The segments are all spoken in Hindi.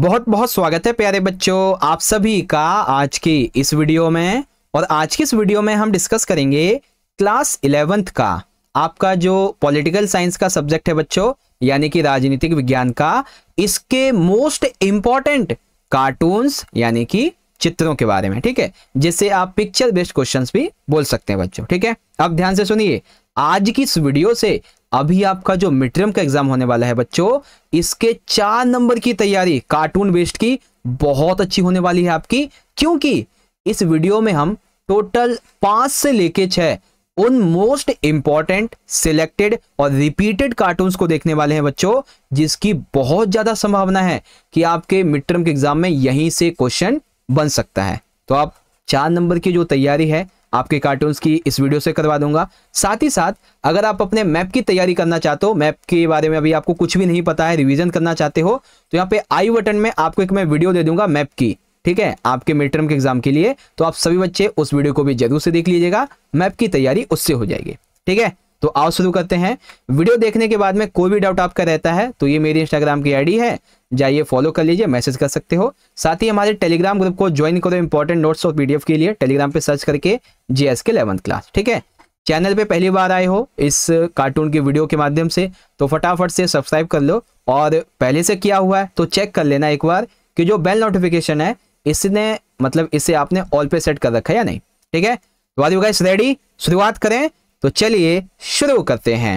बहुत बहुत स्वागत है प्यारे बच्चों आप सभी का आज की इस वीडियो में और आज की इस वीडियो में हम डिस्कस करेंगे क्लास इलेवेंथ का आपका जो पॉलिटिकल साइंस का सब्जेक्ट है बच्चों यानी कि राजनीतिक विज्ञान का इसके मोस्ट इंपॉर्टेंट कार्टून्स यानी कि चित्रों के बारे में ठीक है जिससे आप पिक्चर बेस्ड क्वेश्चन भी बोल सकते हैं बच्चों ठीक है अब ध्यान से सुनिए आज की इस वीडियो से अभी आपका जो मिड का एग्जाम होने वाला है बच्चों इसके चार नंबर की तैयारी कार्टून बेस्ड की बहुत अच्छी होने वाली है आपकी क्योंकि इस वीडियो में हम टोटल पांच से लेके छह उन मोस्ट इंपॉर्टेंट सिलेक्टेड और रिपीटेड कार्टून को देखने वाले हैं बच्चों जिसकी बहुत ज्यादा संभावना है कि आपके मिड के एग्जाम में यहीं से क्वेश्चन बन सकता है तो आप चार नंबर की जो तैयारी है आपके कार्टून्स की इस वीडियो से करवा दूंगा साथ ही साथ अगर आप अपने मैप की तैयारी करना चाहते हो मैप के बारे में अभी आपको कुछ भी नहीं पता है रिविजन करना चाहते हो तो यहाँ पे आई बटन में आपको एक मैं वीडियो दे दूंगा मैप की ठीक है आपके मिड टर्म के एग्जाम के लिए तो आप सभी बच्चे उस वीडियो को भी जरूर से देख लीजिएगा मैप की तैयारी उससे हो जाएगी ठीक है तो आओ शुरू करते हैं वीडियो देखने के बाद में कोई भी डाउट आपका रहता है तो ये मेरी इंस्टाग्राम की आईडी है जाइए फॉलो कर लीजिए मैसेज कर सकते हो साथ ही हमारे टेलीग्राम ग्रुप को ज्वाइन करो इंपॉर्टेंट नोट्स और पीडीएफ के लिए टेलीग्राम पे सर्च करके जीएस के इलेवंथ क्लास ठीक है चैनल पे पहली बार आए हो इस कार्टून की वीडियो के माध्यम से तो फटाफट से सब्सक्राइब कर लो और पहले से किया हुआ है तो चेक कर लेना एक बार कि जो बेल नोटिफिकेशन है इसने मतलब इसे आपने ऑल पे सेट कर रखा है या नहीं ठीक है तो गाइस रेडी शुरुआत करें तो चलिए शुरू करते हैं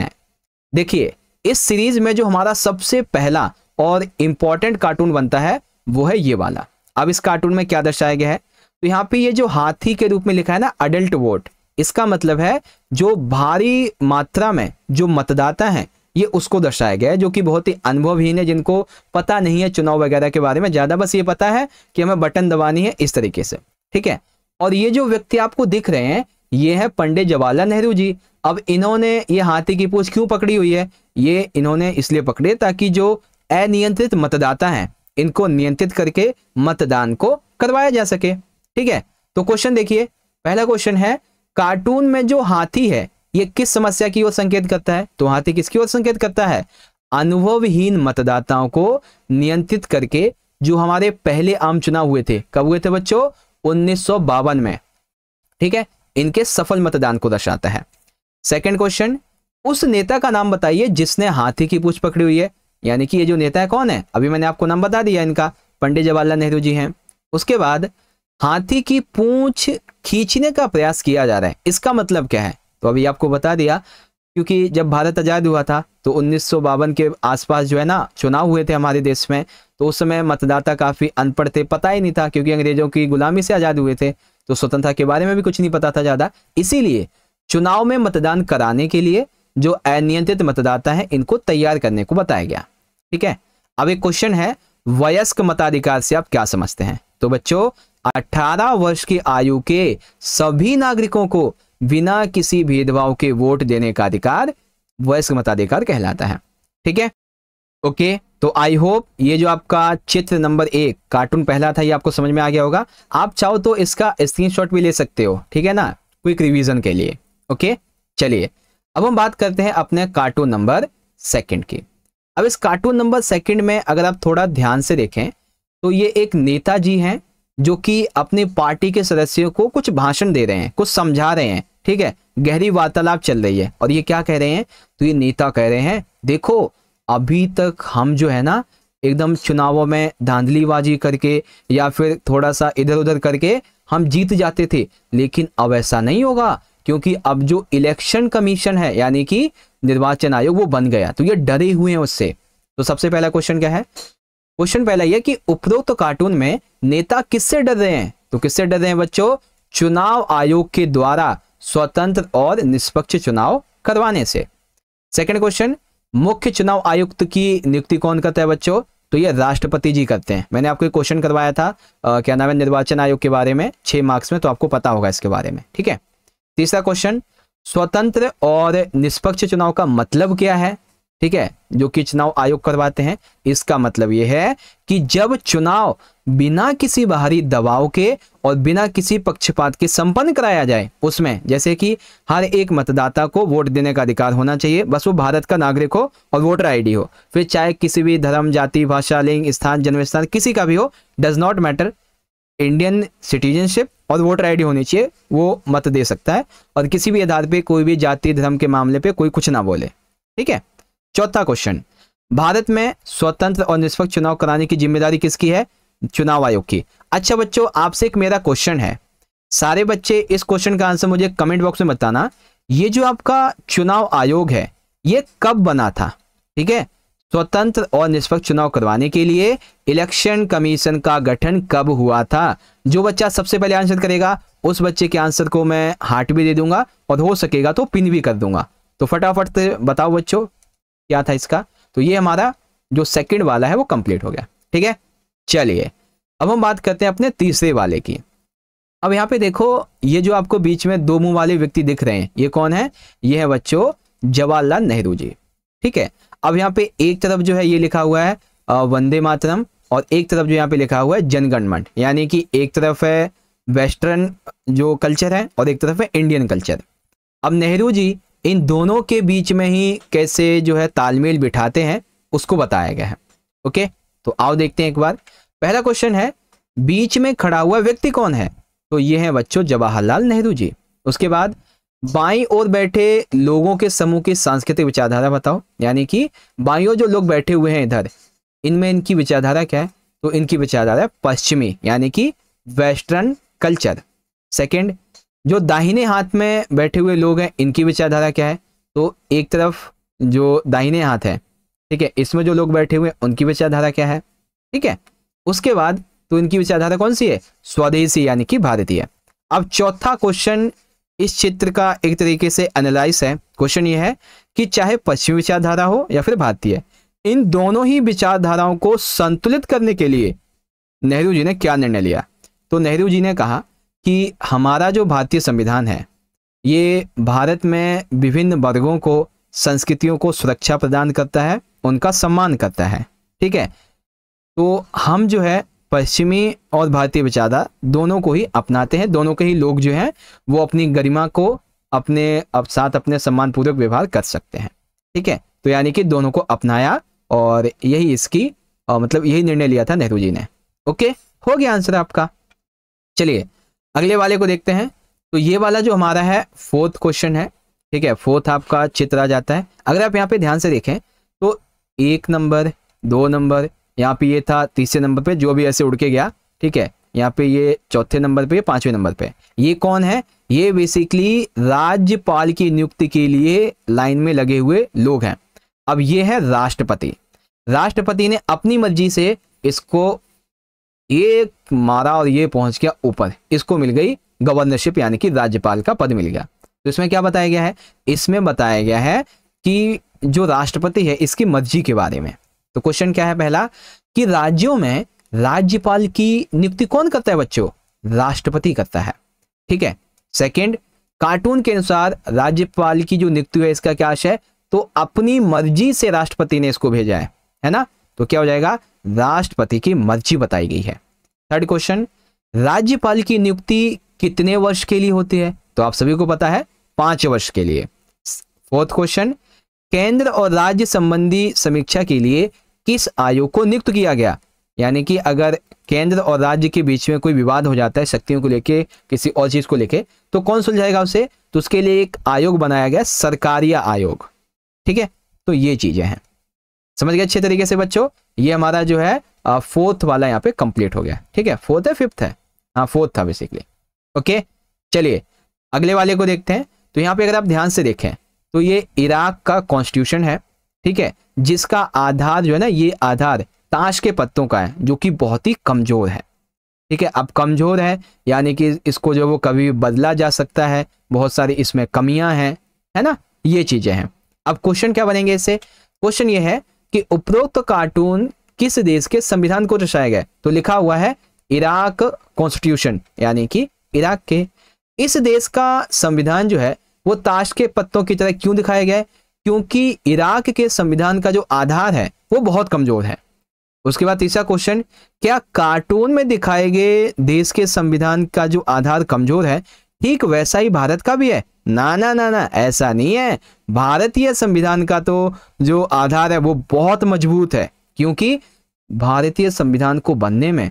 देखिए इस सीरीज में जो हमारा सबसे पहला और इंपॉर्टेंट कार्टून बनता है वो है ये वाला अब इस कार्टून में क्या दर्शाया गया है तो यहाँ पे ये जो हाथी के रूप में लिखा है ना अडल्ट वोट इसका मतलब है जो भारी मात्रा में जो मतदाता हैं ये उसको दर्शाया गया है जो कि बहुत ही अनुभवहीन है जिनको पता नहीं है चुनाव वगैरह के बारे में ज़्यादा बस ये पता है कि हमें बटन दबानी है इस तरीके से ठीक है और ये जो व्यक्ति आपको दिख रहे हैं ये है पंडित जवाहरलाल नेहरू जी अब इन्होंने ये हाथी की पूछ क्यों पकड़ी हुई है ये इन्होंने इसलिए पकड़े ताकि जो अनियंत्रित मतदाता हैं इनको नियंत्रित करके मतदान को करवाया जा सके ठीक है तो क्वेश्चन देखिए पहला क्वेश्चन है कार्टून में जो हाथी है ये किस समस्या की ओर संकेत करता है तो हाथी किसकी ओर संकेत करता है अनुभवहीन मतदाताओं को नियंत्रित करके जो हमारे पहले आम चुनाव हुए थे कब हुए थे बच्चों उन्नीस में ठीक है इनके सफल मतदान को दर्शाता है सेकंड क्वेश्चन उस नेता का नाम बताइए जिसने हाथी की पूछ पकड़ी हुई है यानी कि ये जो नेता है कौन है अभी मैंने आपको नाम बता दिया इनका पंडित जवाहरलाल नेहरू जी हैं उसके बाद हाथी की पूंछ खींचने का प्रयास किया जा रहा है इसका मतलब क्या है तो अभी आपको बता दिया क्योंकि जब भारत आज़ाद हुआ था तो उन्नीस के आसपास जो है ना चुनाव हुए थे हमारे देश में तो उस समय मतदाता काफ़ी अनपढ़ थे पता ही नहीं था क्योंकि अंग्रेजों की गुलामी से आज़ाद हुए थे तो स्वतंत्रता के बारे में भी कुछ नहीं पता था ज़्यादा इसीलिए चुनाव में मतदान कराने के लिए जो अनियंत्रित मतदाता है इनको तैयार करने को बताया गया ठीक है अब एक क्वेश्चन है वयस्क मताधिकार से आप क्या समझते हैं तो बच्चों अठारह वर्ष की आयु के सभी नागरिकों को बिना किसी भेदभाव के वोट देने का अधिकार वयस्क मताधिकार कहलाता है ठीक है ओके तो आई होप ये जो आपका चित्र नंबर एक कार्टून पहला था ये आपको समझ में आ गया होगा आप चाहो तो इसका स्क्रीनशॉट भी ले सकते हो ठीक है ना क्विक रिवीजन के लिए ओके चलिए अब हम बात करते हैं अपने कार्टून नंबर सेकंड की अब इस कार्टून नंबर सेकंड में अगर आप थोड़ा ध्यान से देखें तो ये एक नेता जी हैं जो कि अपने पार्टी के सदस्यों को कुछ भाषण दे रहे हैं कुछ समझा रहे हैं ठीक है गहरी वार्तालाप चल रही है और ये क्या कह रहे हैं तो ये नेता कह रहे हैं देखो अभी तक हम जो है ना एकदम चुनावों में धांधलीबाजी करके या फिर थोड़ा सा इधर उधर करके हम जीत जाते थे लेकिन अब ऐसा नहीं होगा क्योंकि अब जो इलेक्शन कमीशन है यानी कि निर्वाचन आयोग वो बन गया तो ये डरे हुए हैं उससे तो सबसे पहला क्वेश्चन क्या है क्वेश्चन पहला ये कि उपरोक्त तो कार्टून में नेता किससे डर रहे हैं तो किससे डर रहे हैं बच्चों चुनाव आयोग के द्वारा स्वतंत्र और निष्पक्ष चुनाव करवाने से सेकेंड क्वेश्चन मुख्य चुनाव आयुक्त की नियुक्ति कौन करता है बच्चों तो ये राष्ट्रपति जी करते हैं मैंने आपको एक क्वेश्चन करवाया था आ, क्या नाम है निर्वाचन आयोग के बारे में छह मार्क्स में तो आपको पता होगा इसके बारे में ठीक है तीसरा क्वेश्चन स्वतंत्र और निष्पक्ष चुनाव का मतलब क्या है ठीक है जो कि चुनाव आयोग करवाते हैं इसका मतलब यह है कि जब चुनाव बिना किसी बाहरी दबाव के और बिना किसी पक्षपात के संपन्न कराया जाए उसमें जैसे कि हर एक मतदाता को वोट देने का अधिकार होना चाहिए बस वो भारत का नागरिक हो और वोटर आईडी हो फिर चाहे किसी भी धर्म जाति भाषा लिंग स्थान जन्म स्थान किसी का भी हो does not matter Indian citizenship और वोटर आईडी होनी चाहिए वो मत दे सकता है और किसी भी आधार पे कोई भी जाति धर्म के मामले पे कोई कुछ ना बोले ठीक है चौथा क्वेश्चन भारत में स्वतंत्र और निष्पक्ष चुनाव कराने की जिम्मेदारी किसकी है चुनाव आयोग की अच्छा बच्चों आपसे एक मेरा क्वेश्चन है सारे बच्चे इस क्वेश्चन का आंसर मुझे कमेंट बॉक्स में बताना ये जो आपका चुनाव आयोग है ये कब बना था ठीक है स्वतंत्र और निष्पक्ष चुनाव करवाने के लिए इलेक्शन कमीशन का गठन कब हुआ था जो बच्चा सबसे पहले आंसर करेगा उस बच्चे के आंसर को मैं हार्ट भी दे दूंगा और हो सकेगा तो पिन भी कर दूंगा तो फटाफट बताओ बच्चों क्या था इसका तो ये हमारा जो सेकंड वाला है वो कंप्लीट हो गया ठीक है चलिए अब हम बात करते हैं अपने तीसरे वाले की अब यहाँ पे देखो ये जो आपको बीच में दो मुंह वाले व्यक्ति दिख रहे हैं ये कौन है ये है बच्चों जवाहरलाल नेहरू जी ठीक है अब यहाँ पे एक तरफ जो है ये लिखा हुआ है वंदे मातरम और एक तरफ जो यहाँ पे लिखा हुआ है जनगणमठ यानी कि एक तरफ है वेस्टर्न जो कल्चर है और एक तरफ है इंडियन कल्चर अब नेहरू जी इन दोनों के बीच में ही कैसे जो है तालमेल बिठाते हैं उसको बताया गया है ओके तो आओ देखते हैं एक बार पहला क्वेश्चन है बीच में खड़ा हुआ व्यक्ति कौन है तो ये है बच्चों जवाहरलाल नेहरू जी उसके बाद बाई और बैठे लोगों के समूह की सांस्कृतिक विचारधारा बताओ यानी कि बाई और जो लोग बैठे हुए हैं इधर इनमें इनकी विचारधारा क्या है तो इनकी विचारधारा पश्चिमी यानी कि वेस्टर्न कल्चर सेकंड जो दाहिने हाथ में बैठे हुए लोग हैं इनकी विचारधारा क्या है तो एक तरफ जो दाहिने हाथ है ठीक है इसमें जो लोग बैठे हुए हैं उनकी विचारधारा क्या है ठीक है उसके बाद तो इनकी विचारधारा कौन सी है स्वदेशी यानी कि भारतीय अब चौथा क्वेश्चन इस चित्र का एक तरीके से एनालाइज है क्वेश्चन ये है कि चाहे पश्चिमी विचारधारा हो या फिर भारतीय इन दोनों ही विचारधाराओं को संतुलित करने के लिए नेहरू जी ने क्या निर्णय लिया तो नेहरू जी ने कहा कि हमारा जो भारतीय संविधान है ये भारत में विभिन्न वर्गों को संस्कृतियों को सुरक्षा प्रदान करता है उनका सम्मान करता है ठीक है तो हम जो है पश्चिमी और भारतीय विचारधा दोनों को ही अपनाते हैं दोनों के ही लोग जो हैं वो अपनी गरिमा को अपने अब साथ अपने सम्मानपूर्वक व्यवहार कर सकते हैं ठीक है तो यानी कि दोनों को अपनाया और यही इसकी और मतलब यही निर्णय लिया था नेहरू जी ने ओके हो गया आंसर आपका चलिए अगले वाले को देखते हैं तो ये वाला जो हमारा है फोर्थ क्वेश्चन है ठीक है फोर्थ आपका चित्र आ जाता है अगर आप यहाँ पे ध्यान से देखें तो एक नंबर दो नंबर यहाँ पे ये था तीसरे नंबर पे जो भी ऐसे उड़ के गया ठीक है यहाँ पे ये चौथे नंबर पे पांचवें नंबर पे ये कौन है ये बेसिकली राज्यपाल की नियुक्ति के लिए लाइन में लगे हुए लोग हैं अब ये है राष्ट्रपति राष्ट्रपति ने अपनी मर्जी से इसको एक मारा और ये पहुंच गया ऊपर इसको मिल गई गवर्नरशिप यानी कि राज्यपाल का पद मिल गया तो इसमें क्या बताया गया है इसमें बताया गया है कि जो राष्ट्रपति है इसकी मर्जी के बारे में तो क्वेश्चन क्या है पहला कि राज्यों में राज्यपाल की नियुक्ति कौन करता है बच्चों राष्ट्रपति करता है ठीक है सेकंड कार्टून के अनुसार राज्यपाल की जो नियुक्ति है इसका क्या आशय तो अपनी मर्जी से राष्ट्रपति ने इसको भेजा है है ना तो क्या हो जाएगा राष्ट्रपति की मर्जी बताई गई है थर्ड क्वेश्चन राज्यपाल की नियुक्ति कितने वर्ष के लिए होती है तो आप सभी को पता है पांच वर्ष के लिए फोर्थ क्वेश्चन केंद्र और राज्य संबंधी समीक्षा के लिए किस आयोग को नियुक्त किया गया यानी कि अगर केंद्र और राज्य के बीच में कोई विवाद हो जाता है शक्तियों को लेके किसी और चीज को लेके तो कौन सुलझाएगा उसे तो उसके लिए एक आयोग बनाया गया सरकारी आयोग ठीक है तो ये चीजें हैं समझ गए अच्छे तरीके से बच्चों ये हमारा जो है फोर्थ वाला यहाँ पे कंप्लीट हो गया ठीक है फोर्थ है फिफ्थ है हाँ फोर्थ था बेसिकली ओके चलिए अगले वाले को देखते हैं तो यहाँ पे अगर आप ध्यान से देखें तो ये इराक का कॉन्स्टिट्यूशन है ठीक है जिसका आधार जो है ना ये आधार ताश के पत्तों का है जो कि बहुत ही कमज़ोर है ठीक है अब कमज़ोर है यानी कि इसको जो वो कभी बदला जा सकता है बहुत सारी इसमें कमियां हैं है ना ये चीज़ें हैं अब क्वेश्चन क्या बनेंगे इससे क्वेश्चन ये है कि उपरोक्त कार्टून किस देश के संविधान को दर्शाया गया तो लिखा हुआ है इराक कॉन्स्टिट्यूशन यानी कि इराक के इस देश का संविधान जो है वो ताश के पत्तों की तरह क्यों दिखाया गया है क्योंकि इराक के संविधान का जो आधार है वो बहुत कमजोर है उसके बाद तीसरा क्वेश्चन क्या कार्टून में दिखाए गए देश के संविधान का जो आधार कमजोर है ठीक वैसा ही भारत का भी है ना ना ना ना ऐसा नहीं है भारतीय संविधान का तो जो आधार है वो बहुत मजबूत है क्योंकि भारतीय संविधान को बनने में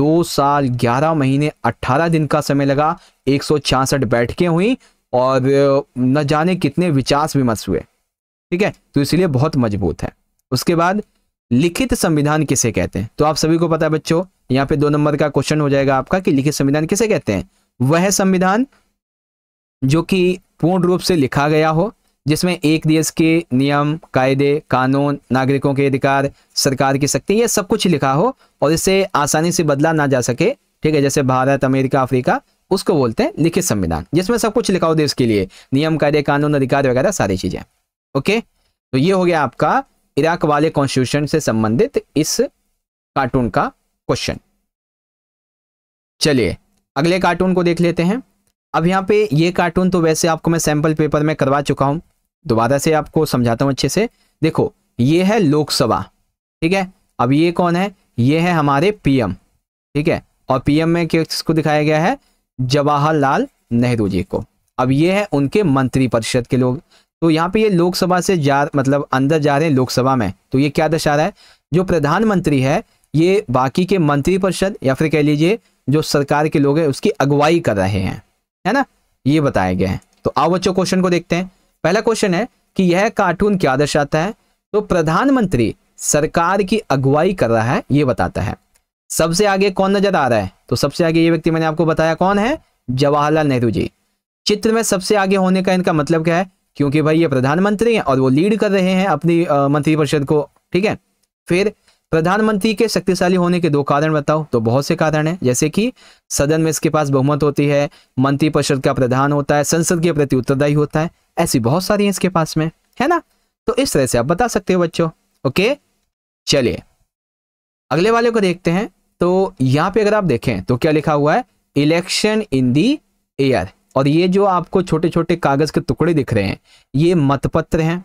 दो साल ग्यारह महीने अट्ठारह दिन का समय लगा एक बैठकें हुई और न जाने कितने विचार विमर्श हुए ठीक है तो इसलिए बहुत मजबूत है उसके बाद लिखित संविधान किसे कहते हैं तो आप सभी को पता है बच्चों यहाँ पे दो नंबर का क्वेश्चन हो जाएगा आपका कि लिखित संविधान किसे कहते हैं वह संविधान जो कि पूर्ण रूप से लिखा गया हो जिसमें एक देश के नियम कायदे कानून नागरिकों के अधिकार सरकार की शक्ति ये सब कुछ लिखा हो और इसे आसानी से बदला ना जा सके ठीक है जैसे भारत अमेरिका अफ्रीका उसको बोलते हैं लिखित संविधान जिसमें सब कुछ लिखा हो देश के लिए नियम कायदे कानून अधिकार वगैरह सारी चीजें ओके तो ये हो गया आपका इराक वाले कॉन्स्टिट्यूशन से संबंधित इस कार्टून का क्वेश्चन चलिए अगले कार्टून को देख लेते हैं अब यहाँ पे ये कार्टून तो वैसे आपको मैं सैंपल पेपर में करवा चुका हूँ दोबारा से आपको समझाता हूँ अच्छे से देखो ये है लोकसभा ठीक है अब ये कौन है ये है हमारे पीएम ठीक है और पीएम में किसको दिखाया गया है जवाहरलाल नेहरू जी को अब ये है उनके मंत्रिपरिषद के लोग तो यहाँ पे ये लोकसभा से जा मतलब अंदर जा रहे हैं लोकसभा में तो ये क्या दर्शा रहा है जो प्रधानमंत्री है ये बाकी के मंत्रिपरिषद या फिर कह लीजिए जो सरकार के लोग हैं उसकी अगुवाई कर रहे हैं है ना ये बताया गया है तो आओ बच्चों क्वेश्चन को देखते हैं पहला क्वेश्चन है कि यह कार्टून क्या दर्शाता है तो प्रधानमंत्री सरकार की अगुवाई कर रहा है ये बताता है सबसे आगे कौन नजर आ रहा है तो सबसे आगे ये व्यक्ति मैंने आपको बताया कौन है जवाहरलाल नेहरू जी चित्र में सबसे आगे होने का इनका मतलब क्या है क्योंकि भाई ये प्रधानमंत्री हैं और वो लीड कर रहे हैं अपनी मंत्रिपरिषद को ठीक है फिर प्रधानमंत्री के शक्तिशाली होने के दो कारण बताओ तो बहुत से कारण हैं जैसे कि सदन में इसके पास बहुमत होती है मंत्रिपरिषद का प्रधान होता है संसद के प्रति उत्तरदायी होता है ऐसी बहुत सारी हैं इसके पास में है ना तो इस तरह से आप बता सकते हो बच्चों ओके चलिए अगले वाले को देखते हैं तो यहाँ पे अगर आप देखें तो क्या लिखा हुआ है इलेक्शन इन दी एयर और ये जो आपको छोटे छोटे कागज़ के टुकड़े दिख रहे हैं ये मतपत्र हैं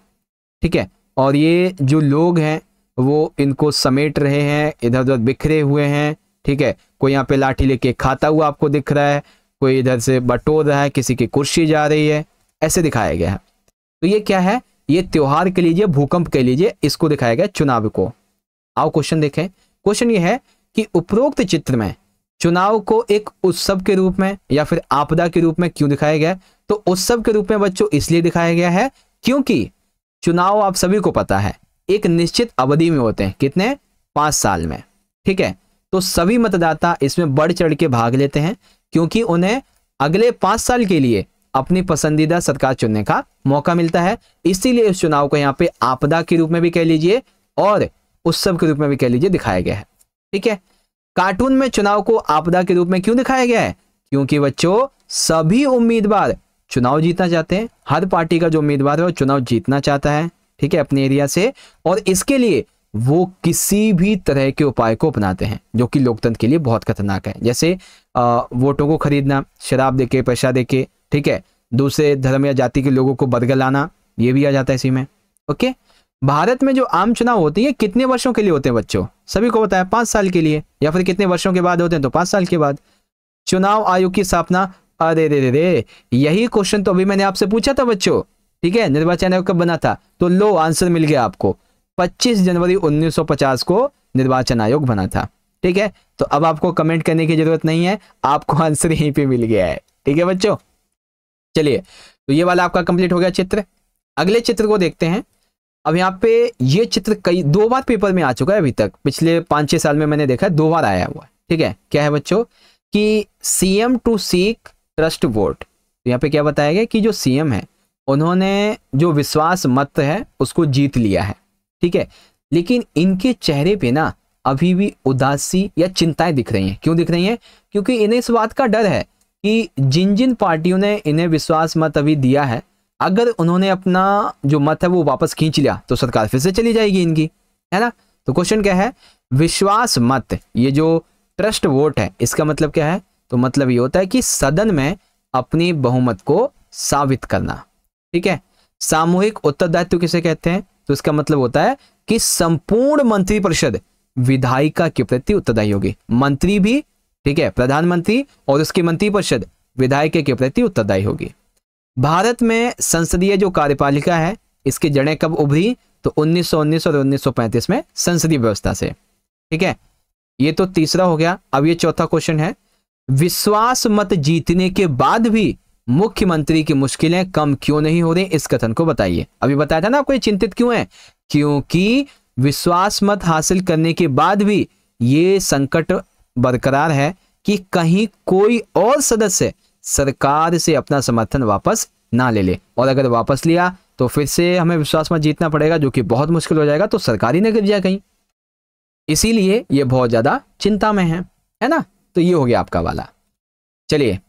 ठीक है और ये जो लोग हैं वो इनको समेट रहे हैं इधर उधर बिखरे हुए हैं ठीक है कोई यहाँ पे लाठी लेके खाता हुआ आपको दिख रहा है कोई इधर से बटोर रहा है किसी की कुर्सी जा रही है ऐसे दिखाया गया है तो ये क्या है ये त्योहार के लीजिए भूकंप के लीजिए इसको दिखाया गया चुनाव को आओ क्वेश्चन देखें क्वेश्चन ये है कि उपरोक्त चित्र में चुनाव को एक उत्सव के रूप में या फिर आपदा के रूप में क्यों दिखाया गया तो उत्सव के रूप में बच्चों इसलिए दिखाया गया है क्योंकि चुनाव आप सभी को पता है एक निश्चित अवधि में होते हैं कितने पांच साल में ठीक है तो सभी मतदाता इसमें बढ़ चढ़ के भाग लेते हैं क्योंकि उन्हें अगले पांच साल के लिए अपनी पसंदीदा सरकार चुनने का मौका मिलता है इसीलिए इस चुनाव को यहाँ पे आपदा के रूप में भी कह लीजिए और उत्सव के रूप में भी कह लीजिए दिखाया गया है ठीक है कार्टून में चुनाव को आपदा के रूप में क्यों दिखाया गया है क्योंकि बच्चों सभी उम्मीदवार चुनाव जीतना चाहते हैं हर पार्टी का जो उम्मीदवार है वो चुनाव जीतना चाहता है ठीक है अपने एरिया से और इसके लिए वो किसी भी तरह के उपाय को अपनाते हैं जो कि लोकतंत्र के लिए बहुत खतरनाक है जैसे आ, वोटों को खरीदना शराब देके पैसा देके ठीक है दूसरे धर्म या जाति के लोगों को बदगल लाना ये भी आ जाता है इसी में ओके भारत में जो आम चुनाव होती है कितने वर्षों के लिए होते हैं बच्चों सभी को बताया पांच साल के लिए या फिर कितने वर्षों के बाद होते हैं तो पांच साल के बाद चुनाव आयोग की स्थापना अरे रे रे रे यही क्वेश्चन तो अभी मैंने आपसे पूछा था बच्चों ठीक है निर्वाचन आयोग कब बना था तो लो आंसर मिल गया आपको 25 जनवरी 1950 को निर्वाचन आयोग बना था ठीक है तो अब आपको कमेंट करने की जरूरत नहीं है आपको आंसर यहीं पे मिल गया है ठीक है बच्चों चलिए तो ये वाला आपका कंप्लीट हो गया चित्र अगले चित्र को देखते हैं अब यहाँ पे ये चित्र कई दो बार पेपर में आ चुका है अभी तक पिछले पांच छह साल में मैंने देखा है दो बार आया हुआ है ठीक है क्या है बच्चों कि CM to seek trust vote तो यहाँ पे क्या बताया गया कि जो सीएम है उन्होंने जो विश्वास मत है उसको जीत लिया है ठीक है लेकिन इनके चेहरे पे ना अभी भी उदासी या चिंताएं दिख रही हैं क्यों दिख रही हैं क्योंकि इन्हें इस बात का डर है कि जिन जिन पार्टियों ने इन्हें विश्वास मत अभी दिया है अगर उन्होंने अपना जो मत है वो वापस खींच लिया तो सरकार फिर से चली जाएगी इनकी है ना तो क्वेश्चन क्या है विश्वास मत ये जो ट्रस्ट वोट है इसका मतलब क्या है तो मतलब ये होता है कि सदन में अपनी बहुमत को साबित करना ठीक है सामूहिक उत्तरदायित्व किसे कहते हैं तो इसका मतलब होता है कि संपूर्ण मंत्री परिषद विधायिका के प्रति उत्तरदायी होगी मंत्री भी ठीक है प्रधानमंत्री और उसकी मंत्री परिषद विधायिका के प्रति उत्तरदायी होगी भारत में संसदीय जो कार्यपालिका है इसकी जड़ें कब उभरी तो 1919 और 1935 में संसदीय व्यवस्था से ठीक है ये तो तीसरा हो गया अब ये चौथा क्वेश्चन है विश्वास मत जीतने के बाद भी मुख्यमंत्री की मुश्किलें कम क्यों नहीं हो रही इस कथन को बताइए अभी बताया था ना आपको चिंतित क्यों है क्योंकि विश्वास मत हासिल करने के बाद भी ये संकट बरकरार है कि कहीं कोई और सदस्य सरकार से अपना समर्थन वापस ना ले ले और अगर वापस लिया तो फिर से हमें विश्वास मत जीतना पड़ेगा जो कि बहुत मुश्किल हो जाएगा तो सरकार ही ना गिर जाए कहीं इसीलिए ये बहुत ज़्यादा चिंता में है है ना तो ये हो गया आपका वाला चलिए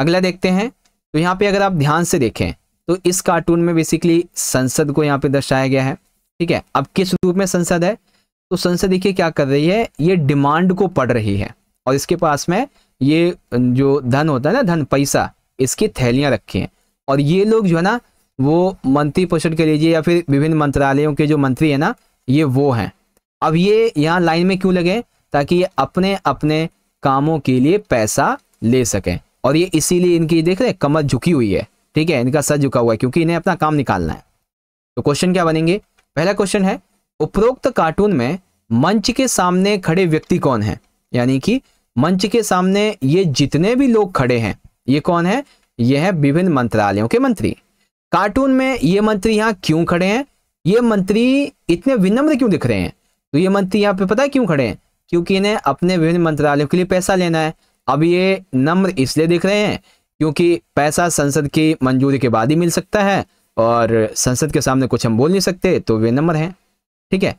अगला देखते हैं तो यहाँ पे अगर आप ध्यान से देखें तो इस कार्टून में बेसिकली संसद को यहाँ पे दर्शाया गया है ठीक है अब किस रूप में संसद है तो संसद देखिए क्या कर रही है ये डिमांड को पढ़ रही है और इसके पास में ये अं, जो धन होता है ना धन पैसा इसकी थैलियां रखी हैं और ये लोग जो है ना वो मंत्री पोषण के लिए या फिर विभिन्न मंत्रालयों के जो मंत्री है ना ये वो हैं अब ये यहाँ लाइन में क्यों लगे ताकि ये अपने अपने कामों के लिए पैसा ले सकें और ये इसीलिए इनकी देख रहे कमर झुकी हुई है ठीक है इनका सर झुका हुआ है क्योंकि इन्हें अपना काम निकालना है तो क्वेश्चन क्या बनेंगे पहला क्वेश्चन है उपरोक्त कार्टून में मंच के सामने खड़े व्यक्ति कौन है यानी कि मंच के सामने ये जितने भी लोग खड़े हैं ये कौन है ये है विभिन्न मंत्रालयों के मंत्री कार्टून में ये मंत्री यहाँ क्यों खड़े हैं ये मंत्री इतने विनम्र क्यों दिख रहे हैं तो ये मंत्री यहाँ पे पता है क्यों खड़े हैं क्योंकि इन्हें अपने विभिन्न मंत्रालयों के लिए पैसा लेना है अब ये नम्र इसलिए दिख रहे हैं क्योंकि पैसा संसद की मंजूरी के बाद ही मिल सकता है और संसद के सामने कुछ हम बोल नहीं सकते तो वे नम्र हैं ठीक है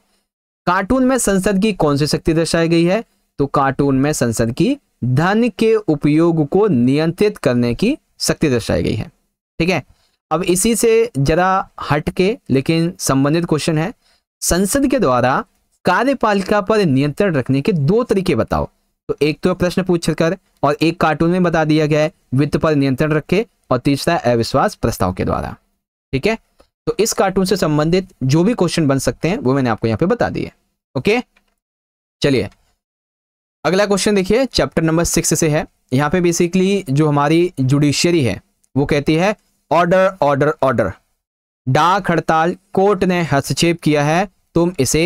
कार्टून में संसद की कौन सी शक्ति दर्शाई गई है तो कार्टून में संसद की धन के उपयोग को नियंत्रित करने की शक्ति दर्शाई गई है ठीक है अब इसी से जरा हट के लेकिन संबंधित क्वेश्चन है संसद के द्वारा कार्यपालिका पर नियंत्रण रखने के दो तरीके बताओ तो एक तो प्रश्न पूछ कर और एक कार्टून में बता दिया गया है वित्त पर नियंत्रण रखे और तीसरा अविश्वास प्रस्ताव के द्वारा ठीक है तो इस कार्टून से संबंधित जो भी क्वेश्चन बन सकते हैं वो मैंने आपको यहां पे बता दिए ओके चलिए अगला क्वेश्चन देखिए चैप्टर नंबर सिक्स से है यहाँ पे बेसिकली जो हमारी जुडिशियरी है वो कहती है ऑर्डर ऑर्डर ऑर्डर डाक हड़ताल कोर्ट ने हस्तक्षेप किया है तुम इसे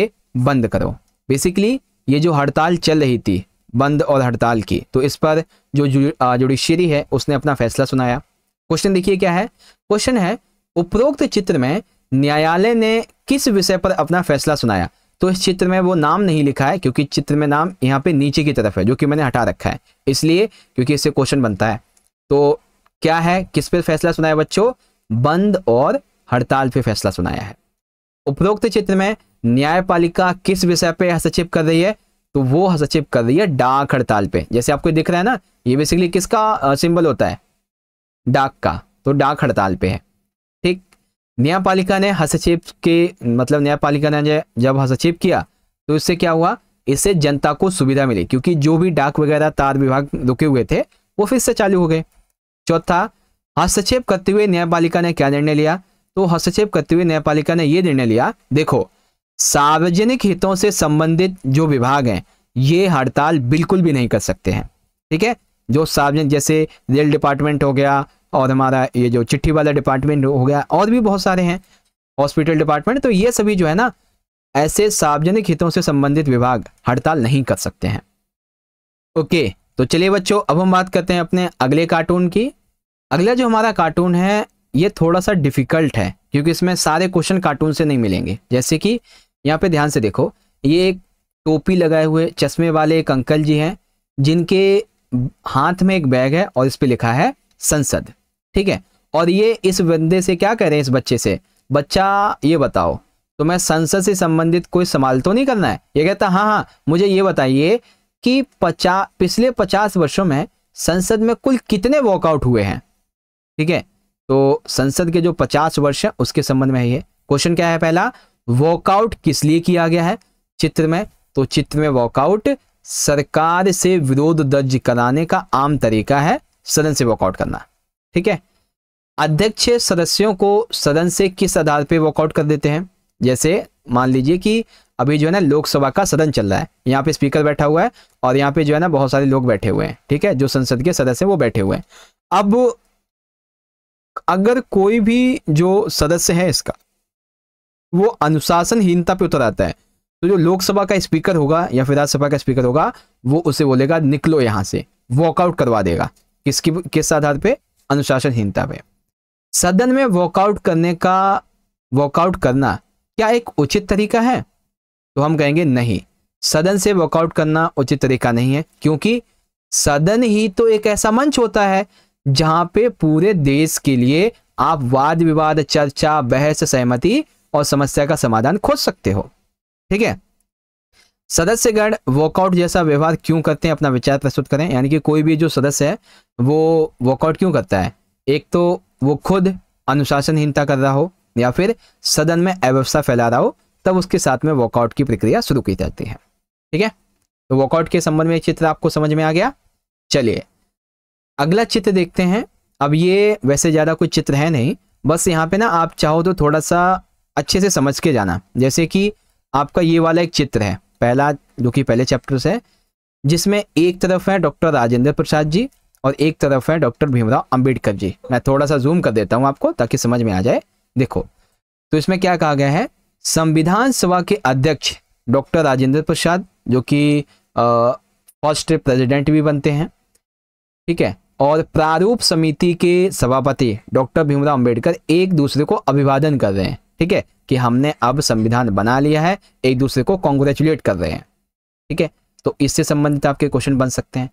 बंद करो बेसिकली ये जो हड़ताल चल रही थी बंद और हड़ताल की तो इस पर जो जुडिशियरी है उसने अपना फैसला सुनाया क्वेश्चन देखिए क्या है क्वेश्चन है उपरोक्त चित्र में न्यायालय ने किस विषय पर अपना फैसला सुनाया तो इस चित्र में वो नाम नहीं लिखा है क्योंकि चित्र में नाम यहाँ पे नीचे की तरफ है जो कि मैंने हटा रखा है इसलिए क्योंकि इससे क्वेश्चन बनता है तो क्या है किस पे फैसला सुनाया बच्चों बंद और हड़ताल पे फैसला सुनाया है उपरोक्त चित्र में न्यायपालिका किस विषय पे हस्तक्षेप कर रही है तो वो हस्तक्षेप कर रही है डाक हड़ताल पे जैसे आपको दिख रहा है ना ये बेसिकली किसका सिंबल होता है डाक का तो डाक हड़ताल पे है न्यायपालिका ने हस्तक्षेप के मतलब न्यायपालिका ने जब हस्तक्षेप किया तो इससे क्या हुआ इससे जनता को सुविधा मिली क्योंकि जो भी डाक वगैरह तार विभाग रुके हुए थे वो फिर से चालू हो गए चौथा हस्तक्षेप करते हुए न्यायपालिका ने क्या निर्णय लिया तो हस्तक्षेप करते हुए न्यायपालिका ने यह निर्णय लिया देखो सार्वजनिक हितों से संबंधित जो विभाग हैं ये हड़ताल बिल्कुल भी नहीं कर सकते हैं ठीक है जो सार्वजनिक जैसे रेल डिपार्टमेंट हो गया और हमारा ये जो चिट्ठी वाला डिपार्टमेंट हो गया और भी बहुत सारे हैं हॉस्पिटल डिपार्टमेंट तो ये सभी जो है ना ऐसे सार्वजनिक हितों से संबंधित विभाग हड़ताल नहीं कर सकते हैं ओके तो चलिए बच्चों अब हम बात करते हैं अपने अगले कार्टून की अगला जो हमारा कार्टून है ये थोड़ा सा डिफिकल्ट है क्योंकि इसमें सारे क्वेश्चन कार्टून से नहीं मिलेंगे जैसे कि यहाँ पे ध्यान से देखो ये एक टोपी लगाए हुए चश्मे वाले एक अंकल जी हैं जिनके हाथ में एक बैग है और इस पर लिखा है संसद ठीक है और ये इस बंदे से क्या कह रहे हैं इस बच्चे से बच्चा ये बताओ तो मैं संसद से संबंधित कोई सवाल तो नहीं करना है ये कहता हाँ हाँ मुझे ये बताइए कि पचा पिछले पचास वर्षों में संसद में कुल कितने वॉकआउट हुए हैं ठीक है तो संसद के जो पचास वर्ष है उसके संबंध में ये क्वेश्चन क्या है पहला वॉकआउट किस लिए किया गया है चित्र में तो चित्र में वॉकआउट सरकार से विरोध दर्ज कराने का आम तरीका है सदन से वॉकआउट करना ठीक है अध्यक्ष सदस्यों को सदन से किस आधार पर वॉकआउट कर देते हैं जैसे मान लीजिए कि अभी जो है ना लोकसभा का सदन चल रहा है यहाँ पे स्पीकर बैठा हुआ है और यहाँ पे जो है ना बहुत सारे लोग बैठे हुए हैं ठीक है जो संसद के सदस्य हैं वो बैठे हुए हैं अब अगर कोई भी जो सदस्य है इसका वो अनुशासनहीनता पे उतर आता है तो जो लोकसभा का स्पीकर होगा या फिर राज्यसभा का स्पीकर होगा वो उसे बोलेगा निकलो यहाँ से वॉकआउट करवा देगा किसकी किस आधार पे अनुशासनहीनता पे सदन में वॉकआउट करने का वॉकआउट करना क्या एक उचित तरीका है तो हम कहेंगे नहीं सदन से वॉकआउट करना उचित तरीका नहीं है क्योंकि सदन ही तो एक ऐसा मंच होता है जहां पे पूरे देश के लिए आप वाद विवाद चर्चा बहस सहमति और समस्या का समाधान खोज सकते हो ठीक है सदस्यगण वॉकआउट जैसा व्यवहार क्यों करते हैं अपना विचार प्रस्तुत करें यानी कि कोई भी जो सदस्य है वो वॉकआउट क्यों करता है एक तो वो खुद अनुशासनहीनता कर रहा हो या फिर सदन में अव्यवस्था फैला रहा हो तब उसके साथ में वॉकआउट की प्रक्रिया शुरू की जाती है ठीक है तो वॉकआउट के संबंध में चित्र आपको समझ में आ गया चलिए अगला चित्र देखते हैं अब ये वैसे ज़्यादा कोई चित्र है नहीं बस यहाँ पे ना आप चाहो तो थोड़ा सा अच्छे से समझ के जाना जैसे कि आपका ये वाला एक चित्र है पहला जो कि पहले चैप्टर से जिसमें एक तरफ है डॉक्टर राजेंद्र प्रसाद जी और एक तरफ है डॉक्टर भीमराव अंबेडकर जी मैं थोड़ा सा जूम कर देता हूँ आपको ताकि समझ में आ जाए देखो तो इसमें क्या कहा गया है संविधान सभा के अध्यक्ष डॉक्टर राजेंद्र प्रसाद जो कि फर्स्ट प्रेसिडेंट भी बनते हैं ठीक है और प्रारूप समिति के सभापति डॉक्टर भीमराव अंबेडकर एक दूसरे को अभिवादन कर रहे हैं ठीक है कि हमने अब संविधान बना लिया है एक दूसरे को कॉन्ग्रेचुलेट कर रहे हैं ठीक है तो इससे संबंधित आपके क्वेश्चन बन सकते हैं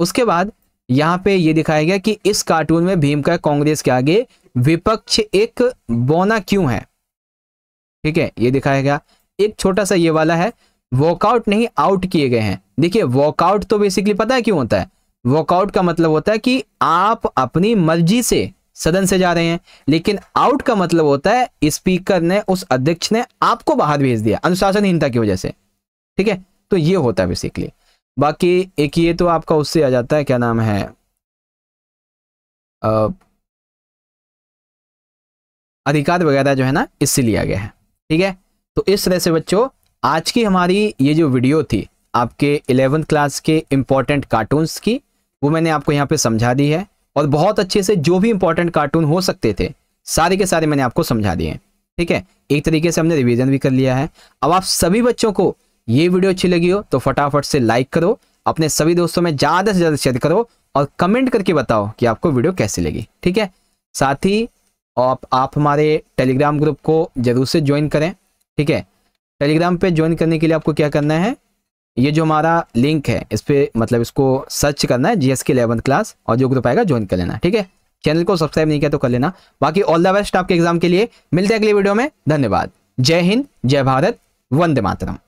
उसके बाद यहाँ पे ये दिखाया गया कि इस कार्टून में भीम का कांग्रेस के आगे विपक्ष एक बोना क्यों है ठीक है ये दिखाया गया एक छोटा सा ये वाला है वॉकआउट नहीं आउट किए गए हैं देखिए वॉकआउट तो बेसिकली पता है क्यों होता है वॉकआउट का मतलब होता है कि आप अपनी मर्जी से सदन से जा रहे हैं लेकिन आउट का मतलब होता है स्पीकर ने उस अध्यक्ष ने आपको बाहर भेज दिया अनुशासनहीनता की वजह से ठीक है तो ये होता है बेसिकली बाकी एक ये तो आपका उससे आ जाता है क्या नाम है अधिकार वगैरह जो है ना इससे लिया गया है ठीक है तो इस तरह से बच्चों आज की हमारी ये जो वीडियो थी आपके इलेवेंथ क्लास के इंपॉर्टेंट कार्टून्स की वो मैंने आपको यहाँ पे समझा दी है और बहुत अच्छे से जो भी इंपॉर्टेंट कार्टून हो सकते थे सारे के सारे मैंने आपको समझा दिए ठीक है एक तरीके से हमने रिविजन भी कर लिया है अब आप सभी बच्चों को ये वीडियो अच्छी लगी हो तो फटाफट से लाइक करो अपने सभी दोस्तों में ज़्यादा से ज़्यादा शेयर करो और कमेंट करके बताओ कि आपको वीडियो कैसी लगी ठीक है साथ ही आप, आप हमारे टेलीग्राम ग्रुप को जरूर से ज्वाइन करें ठीक है टेलीग्राम पे ज्वाइन करने के लिए आपको क्या करना है ये जो हमारा लिंक है इस पर मतलब इसको सर्च करना है जीएस के इलेवंथ क्लास और जो ग्रुप आएगा ज्वाइन कर लेना ठीक है चैनल को सब्सक्राइब नहीं किया तो कर लेना बाकी ऑल द बेस्ट आपके एग्जाम के लिए मिलते हैं अगले वीडियो में धन्यवाद जय हिंद जय भारत वंदे मातरम